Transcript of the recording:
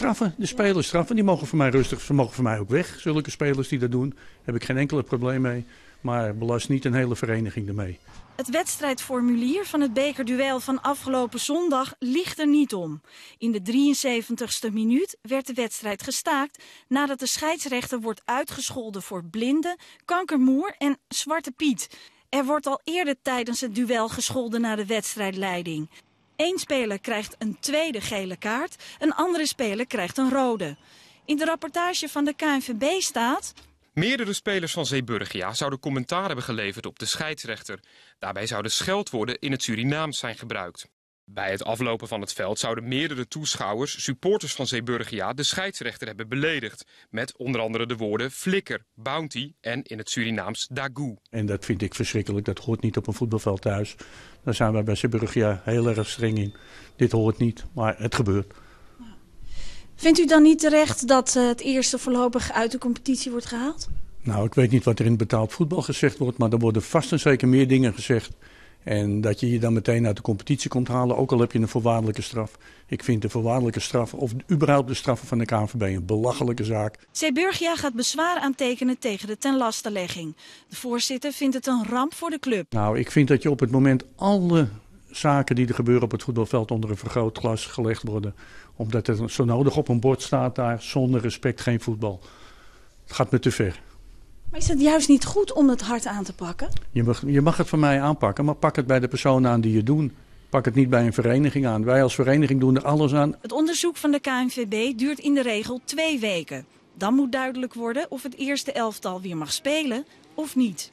straffen, de spelers straffen. Die mogen voor mij rustig, ze mogen voor mij ook weg. Zulke spelers die dat doen, heb ik geen enkele probleem mee. Maar belast niet een hele vereniging ermee. Het wedstrijdformulier van het bekerduel van afgelopen zondag ligt er niet om. In de 73ste minuut werd de wedstrijd gestaakt nadat de scheidsrechter wordt uitgescholden voor blinden, kankermoer en zwarte piet. Er wordt al eerder tijdens het duel gescholden naar de wedstrijdleiding. Eén speler krijgt een tweede gele kaart, een andere speler krijgt een rode. In de rapportage van de KNVB staat... Meerdere spelers van Zeeburgia zouden commentaar hebben geleverd op de scheidsrechter. Daarbij zouden dus scheldwoorden in het Surinaams zijn gebruikt. Bij het aflopen van het veld zouden meerdere toeschouwers, supporters van Zeeburgia, de scheidsrechter hebben beledigd. Met onder andere de woorden flikker, bounty en in het Surinaams dagoe. En dat vind ik verschrikkelijk, dat hoort niet op een voetbalveld thuis. Daar zijn wij bij Zeeburgia heel erg streng in. Dit hoort niet, maar het gebeurt. Vindt u dan niet terecht dat eh, het eerste voorlopig uit de competitie wordt gehaald? Nou, ik weet niet wat er in betaald voetbal gezegd wordt, maar er worden vast en zeker meer dingen gezegd en dat je je dan meteen uit de competitie komt halen, ook al heb je een voorwaardelijke straf. Ik vind de voorwaardelijke straf, of überhaupt de straffen van de KNVB, een belachelijke zaak. Zeeburgia gaat bezwaar aantekenen tegen de tenlastenlegging. De voorzitter vindt het een ramp voor de club. Nou, ik vind dat je op het moment alle zaken die er gebeuren op het voetbalveld onder een vergrootglas gelegd worden. Omdat het zo nodig op een bord staat daar, zonder respect geen voetbal. Het gaat me te ver. Maar is het juist niet goed om het hard aan te pakken? Je mag, je mag het van mij aanpakken, maar pak het bij de persoon aan die je doen. Pak het niet bij een vereniging aan. Wij als vereniging doen er alles aan. Het onderzoek van de KNVB duurt in de regel twee weken. Dan moet duidelijk worden of het eerste elftal weer mag spelen of niet.